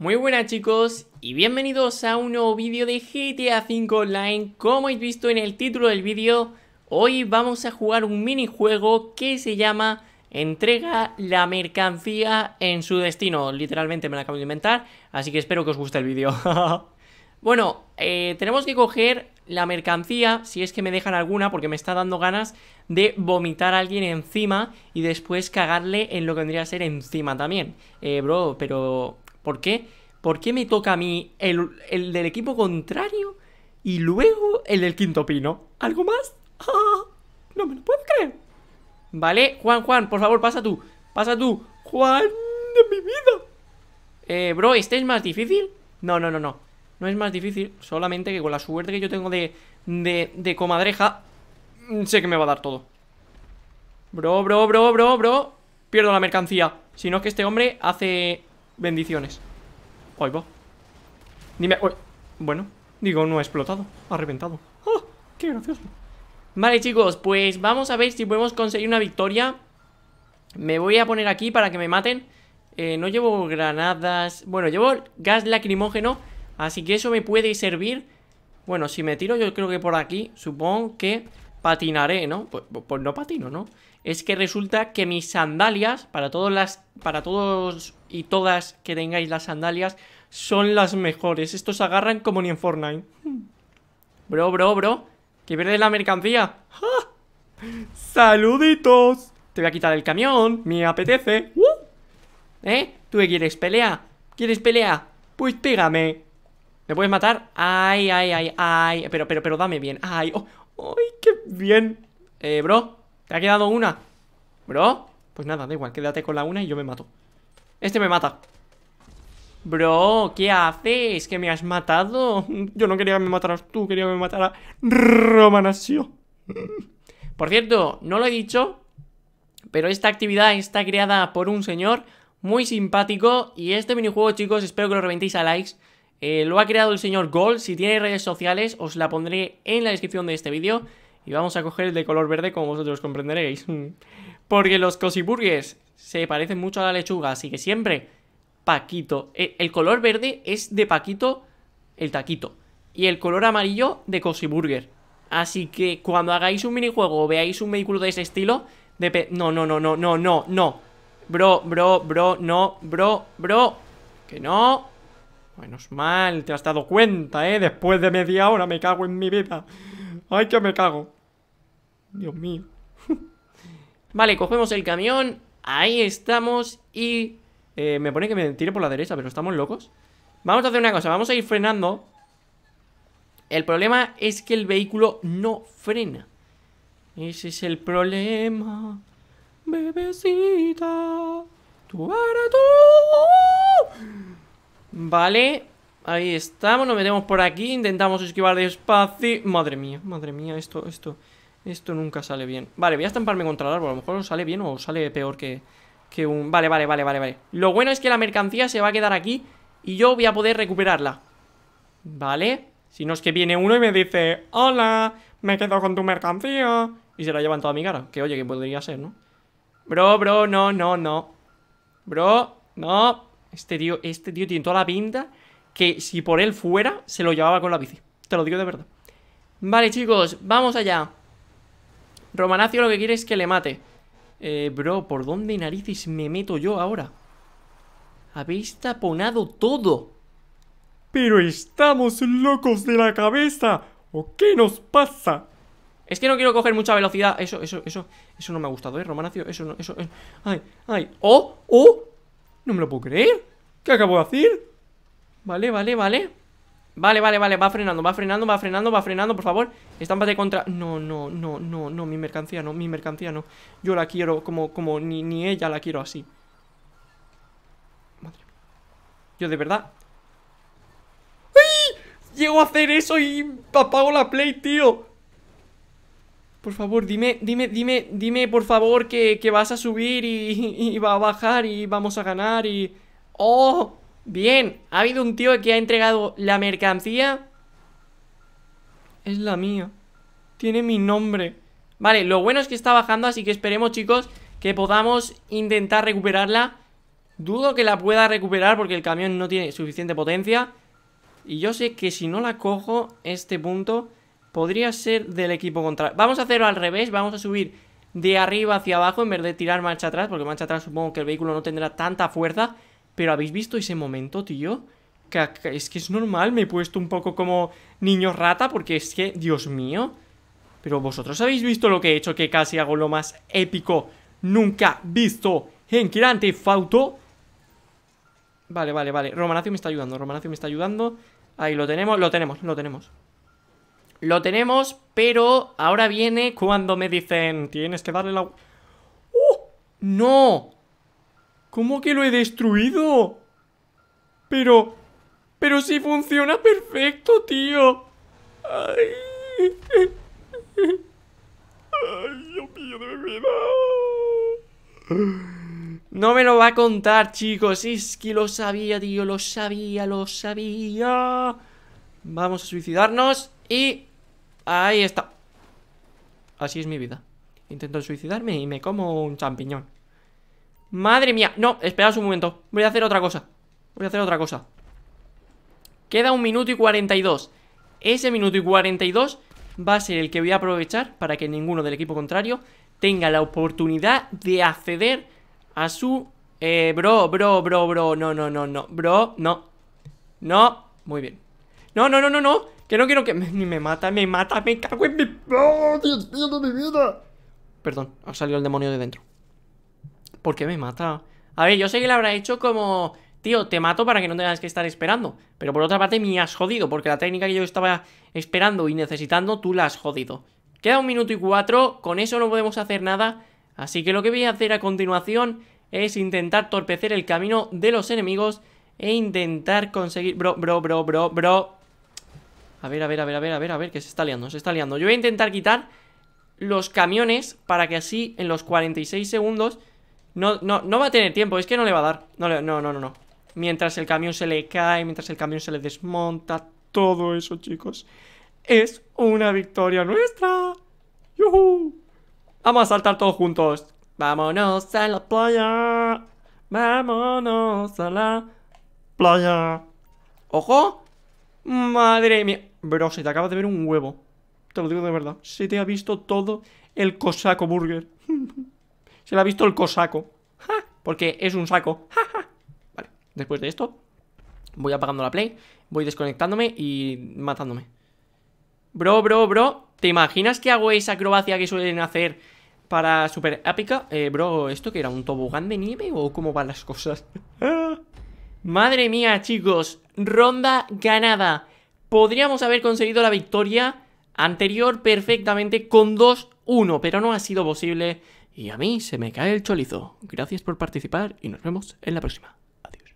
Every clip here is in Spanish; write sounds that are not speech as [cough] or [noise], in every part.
Muy buenas chicos y bienvenidos a un nuevo vídeo de GTA V Online. Como habéis visto en el título del vídeo, hoy vamos a jugar un minijuego que se llama Entrega la mercancía en su destino. Literalmente me la acabo de inventar, así que espero que os guste el vídeo. [laughs] bueno, eh, tenemos que coger la mercancía, si es que me dejan alguna, porque me está dando ganas de vomitar a alguien encima y después cagarle en lo que vendría a ser encima también. Eh, bro, pero ¿Por qué? ¿Por qué me toca a mí el, del equipo contrario y luego el del quinto pino? ¿Algo más? [laughs] No me lo puedo creer. Vale, Juan, Juan, por favor, pasa tú. Pasa tú. Juan de mi vida. Eh, bro, ¿este es más difícil? No, no, no, no. No es más difícil. Solamente que con la suerte que yo tengo de, de, de comadreja, mm, sé que me va a dar todo. Bro, bro, bro, bro, bro. Pierdo la mercancía. Si no es que este hombre hace Bendiciones. Ahí va. Dime... bueno, digo, no ha explotado. Ha reventado. ¡Oh! ¡Qué gracioso! Vale, chicos, pues vamos a ver si podemos conseguir una victoria. Me voy a poner aquí para que me maten. Eh, no llevo granadas... Bueno, llevo gas lacrimógeno, así que eso me puede servir. Bueno, si me tiro yo creo que por aquí, supongo que patinaré, ¿no? Pues, pues, pues no patino, ¿no? Es que resulta que mis sandalias, para, todas las, para todos y todas que tengáis las sandalias son las mejores. Estos agarran como ni en Fortnite. Bro, bro, bro. Que verde la mercancía. ¡Saluditos! Te voy a quitar el camión. Me apetece. ¡Uh! ¿Eh? ¿Tú qué quieres? ¿Pelea? ¿Quieres pelea? Pues pégame. ¿Me puedes matar? Ay, ay, ay, ay. Pero, pero, pero dame bien. Ay, oh, ay, qué bien. Eh, bro. Te ha quedado una. Bro. Pues nada, da igual. Quédate con la una y yo me mato. Este me mata Bro, ¿qué haces? ¿Que me has matado? Yo no quería que me mataras tú, quería que me matara Romanasio Por cierto, no lo he dicho Pero esta actividad está creada por un señor Muy simpático Y este minijuego, chicos, espero que lo reventéis a likes eh, Lo ha creado el señor Gold Si tiene redes sociales, os la pondré en la descripción de este vídeo Y vamos a coger el de color verde como vosotros comprenderéis [laughs] Porque los cosiburgues se parece mucho a la lechuga, así que siempre Paquito. E, el color verde es de Paquito el taquito y el color amarillo de Burger. Así que cuando hagáis un minijuego o veáis un vehículo de ese estilo, de no, no, no, no, no, no, no. Bro, bro, bro, no, bro, bro. Que no. Menos mal, te has dado cuenta, ¿eh? Después de media hora me cago en mi vida. Ay, que me cago. Dios mío. [laughs] vale, cogemos el camión Ahí estamos y eh, me pone que me tire por la derecha, pero estamos locos. Vamos a hacer una cosa, vamos a ir frenando. El problema es que el vehículo no frena. Ese es el problema. Bebecita. Tú barato Vale. Ahí estamos, nos metemos por aquí, intentamos esquivar despacio. Madre mía, madre mía, esto, esto. Esto nunca sale bien. Vale, voy a estamparme contra el árbol. A lo mejor sale bien o sale peor que, un... Vale, vale, vale, vale, vale. Lo bueno es que la mercancía se va a quedar aquí y yo voy a poder recuperarla. Vale. Si no es que viene uno y me dice, hola, me quedo con tu mercancía. Y se la llevan toda mi cara. Que oye, que podría ser, ¿no? Bro, bro, no, no, no. Bro, no. Este tío, este tío tiene toda la pinta que si por él fuera, se lo llevaba con la bici. Te lo digo de verdad. Vale, chicos, vamos allá. Romanacio lo que quiere es que le mate. Eh, bro, ¿por dónde narices me meto yo ahora? Habéis taponado todo. Pero estamos locos de la cabeza. ¿O qué nos pasa? Es que no quiero coger mucha velocidad. Eso, eso, eso, eso no me ha gustado, ¿eh, Romanacio? Eso no, eso, eso. Ay, ay. ¡Oh! ¡Oh! No me lo puedo creer. ¿Qué acabo de decir? Vale, vale, vale. Vale, vale, vale, va frenando, va frenando, va frenando, va frenando, por favor de contra... No, no, no, no, no, mi mercancía no, mi mercancía no Yo la quiero como, como, ni, ni ella la quiero así Madre Yo de verdad ¡Ay! Llego a hacer eso y apago la play, tío Por favor, dime, dime, dime, dime, por favor Que, que vas a subir y, y va a bajar y vamos a ganar y... ¡Oh! Bien, ha habido un tío que ha entregado la mercancía. Es la mía. Tiene mi nombre. Vale, lo bueno es que está bajando, así que esperemos, chicos, que podamos intentar recuperarla. Dudo que la pueda recuperar porque el camión no tiene suficiente potencia. Y yo sé que si no la cojo, este punto podría ser del equipo contrario. Vamos a hacerlo al revés, vamos a subir de arriba hacia abajo en vez de tirar marcha atrás, porque marcha atrás supongo que el vehículo no tendrá tanta fuerza. Pero ¿habéis visto ese momento, tío? Que, es que es normal, me he puesto un poco como niño rata porque es que, Dios mío. Pero vosotros habéis visto lo que he hecho, que casi hago lo más épico nunca visto en grande Fauto. Vale, vale, vale. Romanacio me está ayudando, Romanacio me está ayudando. Ahí lo tenemos, lo tenemos, lo tenemos. Lo tenemos, pero ahora viene cuando me dicen, tienes que darle la... ¡Uh! ¡No! ¿Cómo que lo he destruido? Pero... Pero si sí funciona perfecto, tío. Ay. Ay, Dios mío, de vida No me lo va a contar, chicos. Es que lo sabía, tío. Lo sabía, lo sabía. Vamos a suicidarnos y... Ahí está. Así es mi vida. Intento suicidarme y me como un champiñón. Madre mía, no, esperaos un momento Voy a hacer otra cosa Voy a hacer otra cosa Queda un minuto y 42 Ese minuto y 42 va a ser el que voy a aprovechar Para que ninguno del equipo contrario Tenga la oportunidad de acceder A su... Eh, bro, bro, bro, bro No, no, no, no, bro, no No, muy bien No, no, no, no, no, que no quiero que... Me, mata, me mata, me cago en mi... Dios mío mi vida! Perdón, ha salido el demonio de dentro ¿por qué me mata? A ver, yo sé que le habrá hecho como... Tío, te mato para que no tengas que estar esperando. Pero por otra parte me has jodido, porque la técnica que yo estaba esperando y necesitando, tú la has jodido. Queda un minuto y cuatro, con eso no podemos hacer nada. Así que lo que voy a hacer a continuación es intentar torpecer el camino de los enemigos e intentar conseguir... Bro, bro, bro, bro, bro. A ver, a ver, a ver, a ver, a ver, a ver, que se está liando, se está liando. Yo voy a intentar quitar los camiones para que así en los 46 segundos no, no, no va a tener tiempo, es que no le va a dar No, no, no, no, no Mientras el camión se le cae, mientras el camión se le desmonta Todo eso, chicos Es una victoria nuestra ¡Yuhu! Vamos a saltar todos juntos Vámonos a la playa Vámonos a la playa ¡Ojo! Madre mía Bro, si te acaba de ver un huevo Te lo digo de verdad Se te ha visto todo el cosaco burger [laughs] Se la ha visto el cosaco. Porque es un saco. ¡Ja, Vale, después de esto, voy apagando la play, voy desconectándome y matándome. Bro, bro, bro, ¿te imaginas que hago esa acrobacia que suelen hacer para super épica? Eh, bro, ¿esto que era un tobogán de nieve o cómo van las cosas? [laughs] Madre mía, chicos, ronda ganada. Podríamos haber conseguido la victoria anterior perfectamente con 2-1, pero no ha sido posible y a mí se me cae el cholizo. Gracias por participar y nos vemos en la próxima. Adiós.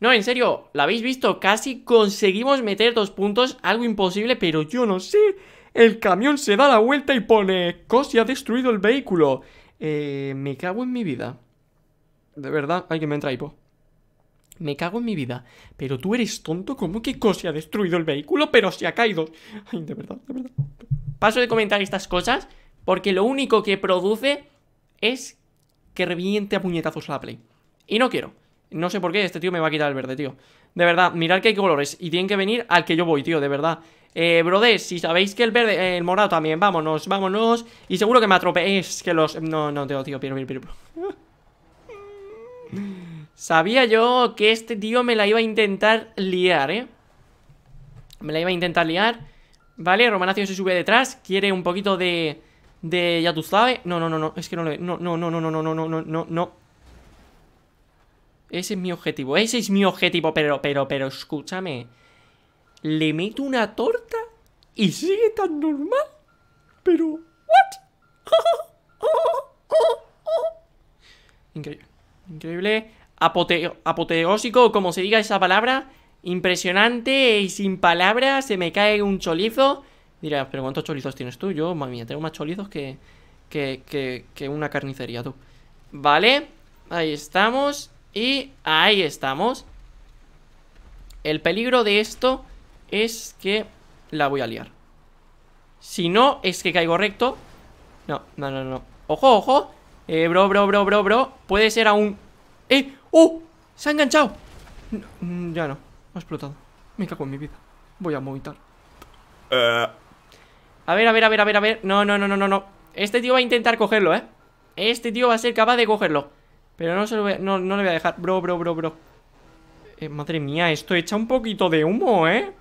No, en serio, ¿la habéis visto? Casi conseguimos meter dos puntos, algo imposible, pero yo no sé. El camión se da la vuelta y pone... Cosi ha destruido el vehículo. Eh, me cago en mi vida. De verdad, que me entra hipo. Me cago en mi vida. Pero tú eres tonto, ¿cómo que Cosi ha destruido el vehículo? Pero se ha caído. Ay, de verdad, de verdad. Paso de comentar estas cosas. Porque lo único que produce es que reviente a puñetazos la Play. Y no quiero. No sé por qué, este tío me va a quitar el verde, tío. De verdad, mirad que hay colores y tienen que venir al que yo voy, tío, de verdad. Eh, brodes, si sabéis que el verde, el morado también, vámonos, vámonos. Y seguro que me atropéis que los... No, no, tío, tío, piro, piro, piro. Sabía yo que este tío me la iba a intentar liar, ¿eh? Me la iba a intentar liar. Vale, Romanacio se sube detrás, quiere un poquito de de ya tú sabes. No, no, no, no, es que no le... No, no, no, no, no, no, no, no, no, no, Ese es mi objetivo, ese es mi objetivo, pero, pero, pero, escúchame. Le meto una torta y sigue tan normal. Pero, ¿what? Increíble. Increíble. apoteósico, como se diga esa palabra. Impresionante y sin palabras. Se me cae un cholizo. Diría, pero ¿cuántos chorizos tienes tú? Yo, mami, tengo más chorizos que, que, que, una carnicería, tú. Vale, ahí estamos. Y ahí estamos. El peligro de esto es que la voy a liar. Si no, es que caigo recto. No, no, no, no. Ojo, ojo. Eh, bro, bro, bro, bro, bro. Puede ser aún... ¡Eh! ¡Uh! ¡Se ha enganchado! Mm, ya no. Ha explotado. Me cago en mi vida. Voy a movitar Eh... A ver, a ver, a ver, a ver, a ver No, no, no, no, no, Este tío va a intentar cogerlo, ¿eh? Este tío va a ser capaz de cogerlo Pero no se lo a... no, no le voy a dejar Bro, bro, bro, bro eh, Madre mía, esto echa un poquito de humo, ¿eh?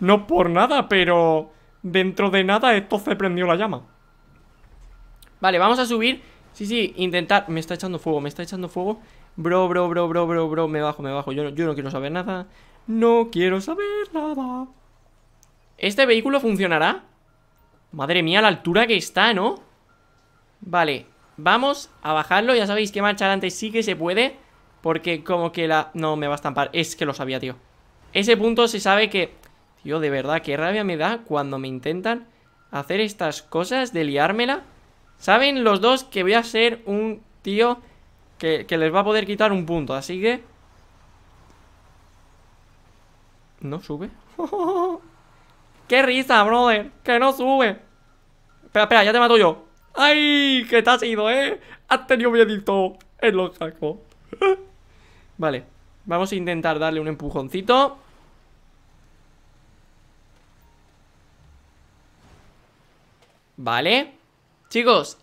No por nada, pero... Dentro de nada esto se prendió la llama Vale, vamos a subir Sí, sí, intentar... Me está echando fuego, me está echando fuego Bro, bro, bro, bro, bro, bro Me bajo, me bajo Yo no, yo no quiero saber nada No quiero saber nada ¿Este vehículo funcionará? Madre mía, la altura que está, ¿no? Vale, vamos a bajarlo Ya sabéis que marcha adelante sí que se puede Porque como que la... No, me va a estampar Es que lo sabía, tío Ese punto se sabe que... Tío, de verdad, qué rabia me da cuando me intentan hacer estas cosas de liármela Saben los dos que voy a ser un tío que, que les va a poder quitar un punto Así que... No sube [laughs] Qué risa, brother. Que no sube. Espera, espera, ya te mato yo. ¡Ay! ¡Qué te has ido, eh! Has tenido miedito en lo sacos. [laughs] vale. Vamos a intentar darle un empujoncito. Vale. Chicos,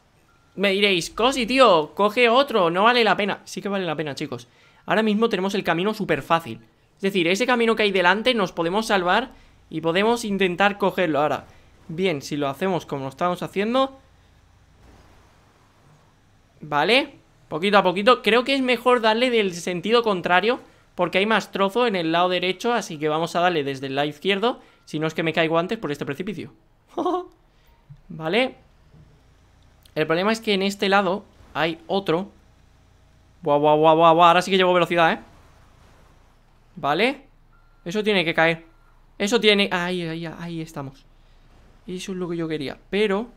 me diréis, Cosi, tío, coge otro, no vale la pena. Sí que vale la pena, chicos. Ahora mismo tenemos el camino súper fácil. Es decir, ese camino que hay delante nos podemos salvar y podemos intentar cogerlo ahora. Bien, si lo hacemos como lo estamos haciendo. Vale. Poquito a poquito. Creo que es mejor darle del sentido contrario. Porque hay más trozo en el lado derecho. Así que vamos a darle desde el lado izquierdo. Si no es que me caigo antes por este precipicio. [laughs] vale. El problema es que en este lado hay otro. Buah, guau guau guau Ahora sí que llevo velocidad, ¿eh? Vale. Eso tiene que caer. Eso tiene... Ahí, ahí, ahí estamos. Eso es lo que yo quería. Pero...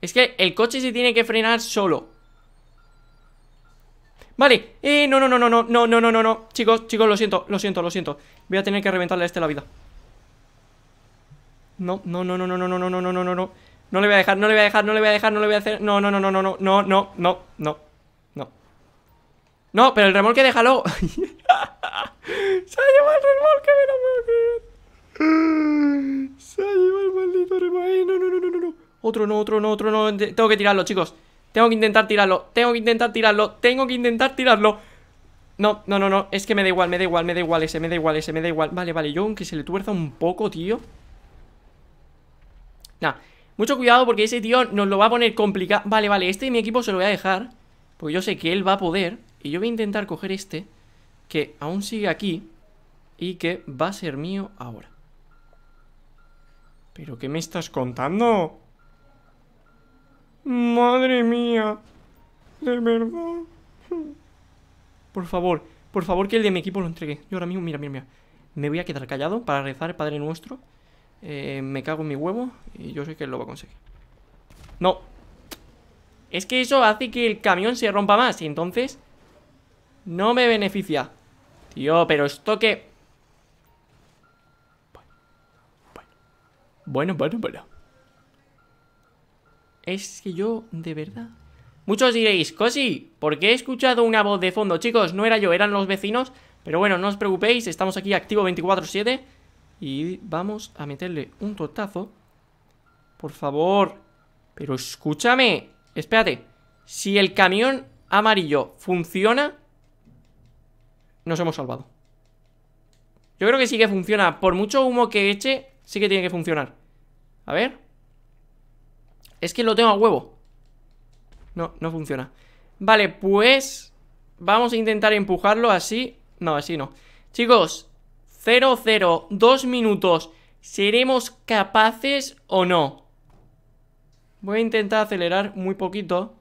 Es que el coche se tiene que frenar solo. Vale, eh, no, no, no, no, no, no, no, no, no, no Chicos, chicos, lo siento, lo siento, lo siento Voy a tener que reventarle a este la vida No, no, no, no, no, no, no, no, no, no, no, no no le voy a dejar, no le voy a dejar, no le voy a dejar, no le voy a hacer. No, no, no, no, no, no, no, no, no, no. No. No, pero el remolque déjalo. Se ha llevado el remolque, me lo puedo Se ha llevado el maldito remolque. No, no, no, no, no. Otro no, otro no, otro no. Tengo que tirarlo, chicos. Tengo que intentar tirarlo. Tengo que intentar tirarlo. Tengo que intentar tirarlo. No, no, no, no. Es que me da igual, me da igual, me da igual ese, me da igual ese, me da igual. Vale, vale. Yo, aunque se le tuerza un poco, tío. Nah. Mucho cuidado porque ese tío nos lo va a poner complicado Vale, vale, este de mi equipo se lo voy a dejar Porque yo sé que él va a poder Y yo voy a intentar coger este Que aún sigue aquí Y que va a ser mío ahora ¿Pero qué me estás contando? Madre mía De verdad Por favor, por favor que el de mi equipo lo entregue Yo ahora mismo, mira, mira, mira Me voy a quedar callado para rezar el Padre Nuestro eh, me cago en mi huevo y yo sé que lo va a conseguir. No. Es que eso hace que el camión se rompa más y entonces no me beneficia. Tío, pero esto que... Bueno, bueno, bueno. Es que yo, de verdad... Muchos diréis, Cosi, ¿por qué he escuchado una voz de fondo? Chicos, no era yo, eran los vecinos. Pero bueno, no os preocupéis, estamos aquí activo 24-7. Y vamos a meterle un totazo. Por favor. Pero escúchame. Espérate. Si el camión amarillo funciona, nos hemos salvado. Yo creo que sí que funciona. Por mucho humo que eche, sí que tiene que funcionar. A ver. Es que lo tengo a huevo. No, no funciona. Vale, pues... Vamos a intentar empujarlo así. No, así no. Chicos, 0-0, dos minutos. ¿Seremos capaces o no? Voy a intentar acelerar muy poquito.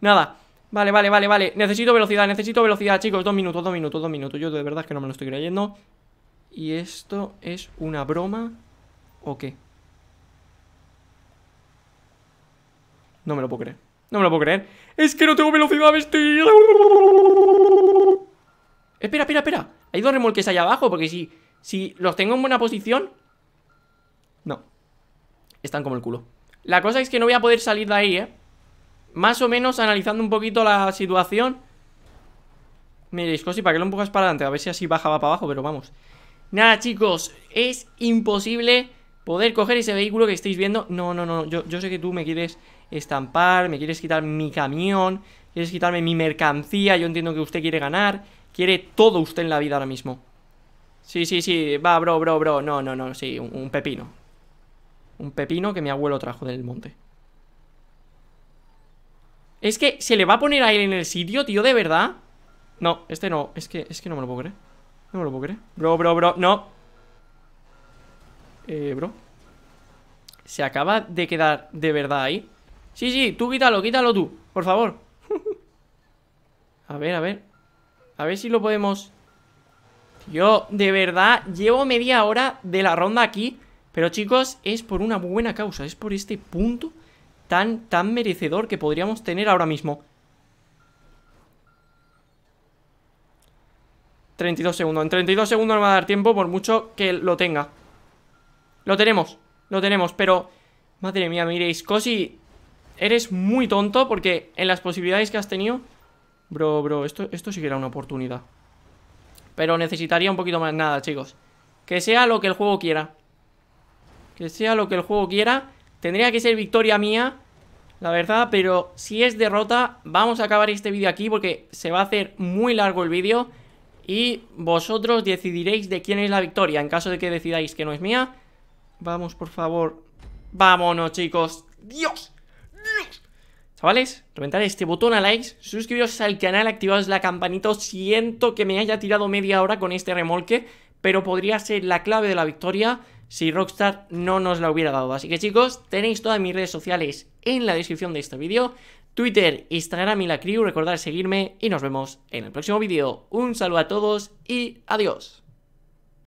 Nada. Vale, vale, vale, vale. Necesito velocidad, necesito velocidad, chicos. Dos minutos, dos minutos, dos minutos. Yo de verdad que no me lo estoy creyendo. ¿Y esto es una broma o qué? No me lo puedo creer. No me lo puedo creer. Es que no tengo velocidad, estoy... Espera, espera, espera. Hay dos remolques allá abajo, porque si, si los tengo en buena posición... No. Están como el culo. La cosa es que no voy a poder salir de ahí, ¿eh? Más o menos analizando un poquito la situación. Miréis, Cosi, ¿para que lo empujas para adelante? A ver si así bajaba para abajo, pero vamos. Nada, chicos, es imposible poder coger ese vehículo que estáis viendo. No, no, no, yo, yo sé que tú me quieres estampar, me quieres quitar mi camión, quieres quitarme mi mercancía, yo entiendo que usted quiere ganar, Quiere todo usted en la vida ahora mismo. Sí, sí, sí, va, bro, bro, bro. No, no, no, sí, un, pepino. Un pepino que mi abuelo trajo del monte. Es que se le va a poner a él en el sitio, tío, de verdad. No, este no, es que, es que no me lo puedo creer. No me lo puedo creer. Bro, bro, bro, no. Eh, bro. Se acaba de quedar de verdad ahí. Sí, sí, tú quítalo, quítalo tú, por favor. [laughs] a ver, a ver. A ver si lo podemos... Yo, de verdad, llevo media hora de la ronda aquí. Pero, chicos, es por una buena causa. Es por este punto tan, tan merecedor que podríamos tener ahora mismo. 32 segundos. En 32 segundos no va a dar tiempo por mucho que lo tenga. Lo tenemos. Lo tenemos, pero... Madre mía, miréis, Cosi... Eres muy tonto porque en las posibilidades que has tenido... Bro, bro, esto, esto sí que era una oportunidad. Pero necesitaría un poquito más nada, chicos. Que sea lo que el juego quiera. Que sea lo que el juego quiera. Tendría que ser victoria mía, la verdad, pero si es derrota, vamos a acabar este vídeo aquí porque se va a hacer muy largo el vídeo y vosotros decidiréis de quién es la victoria. En caso de que decidáis que no es mía, vamos, por favor. Vámonos, chicos. ¡Dios! Chavales, reventad este botón a likes, suscribiros al canal, activad la campanita. siento que me haya tirado media hora con este remolque, pero podría ser la clave de la victoria si Rockstar no nos la hubiera dado. Así que chicos, tenéis todas mis redes sociales en la descripción de este vídeo. Twitter, Instagram y la crew, recordad seguirme y nos vemos en el próximo vídeo. Un saludo a todos y adiós.